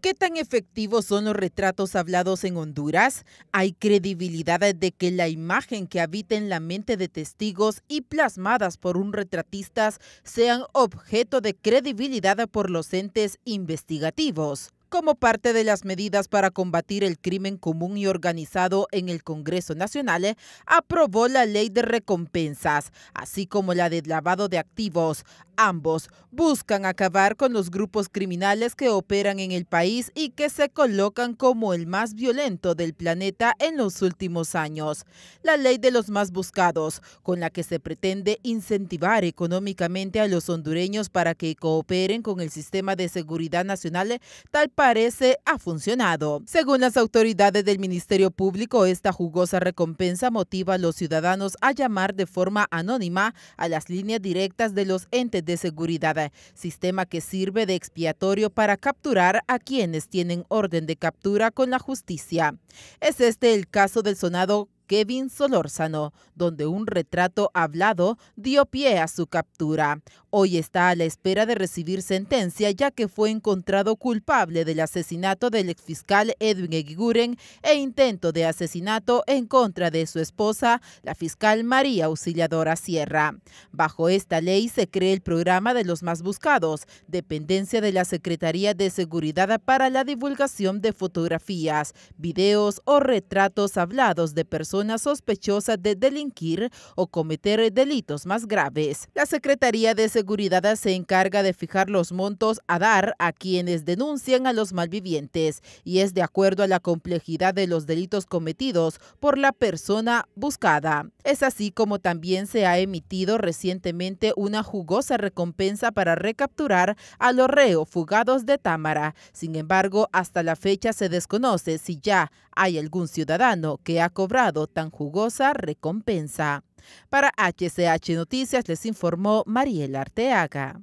¿Qué tan efectivos son los retratos hablados en Honduras? ¿Hay credibilidad de que la imagen que habita en la mente de testigos y plasmadas por un retratista sean objeto de credibilidad por los entes investigativos? como parte de las medidas para combatir el crimen común y organizado en el Congreso Nacional, eh, aprobó la ley de recompensas, así como la de lavado de activos ambos buscan acabar con los grupos criminales que operan en el país y que se colocan como el más violento del planeta en los últimos años. La ley de los más buscados, con la que se pretende incentivar económicamente a los hondureños para que cooperen con el sistema de seguridad nacional, tal parece ha funcionado. Según las autoridades del Ministerio Público, esta jugosa recompensa motiva a los ciudadanos a llamar de forma anónima a las líneas directas de los entes de de seguridad, sistema que sirve de expiatorio para capturar a quienes tienen orden de captura con la justicia. Es este el caso del sonado Kevin Solórzano, donde un retrato hablado dio pie a su captura. Hoy está a la espera de recibir sentencia ya que fue encontrado culpable del asesinato del exfiscal Edwin Eguiguren e intento de asesinato en contra de su esposa, la fiscal María Auxiliadora Sierra. Bajo esta ley se cree el programa de los más buscados, dependencia de la Secretaría de Seguridad para la divulgación de fotografías, videos o retratos hablados de personas sospechosa de delinquir o cometer delitos más graves. La Secretaría de Seguridad se encarga de fijar los montos a dar a quienes denuncian a los malvivientes y es de acuerdo a la complejidad de los delitos cometidos por la persona buscada. Es así como también se ha emitido recientemente una jugosa recompensa para recapturar a los reos fugados de Támara. Sin embargo, hasta la fecha se desconoce si ya hay algún ciudadano que ha cobrado tan jugosa recompensa. Para HCH Noticias les informó Mariela Arteaga.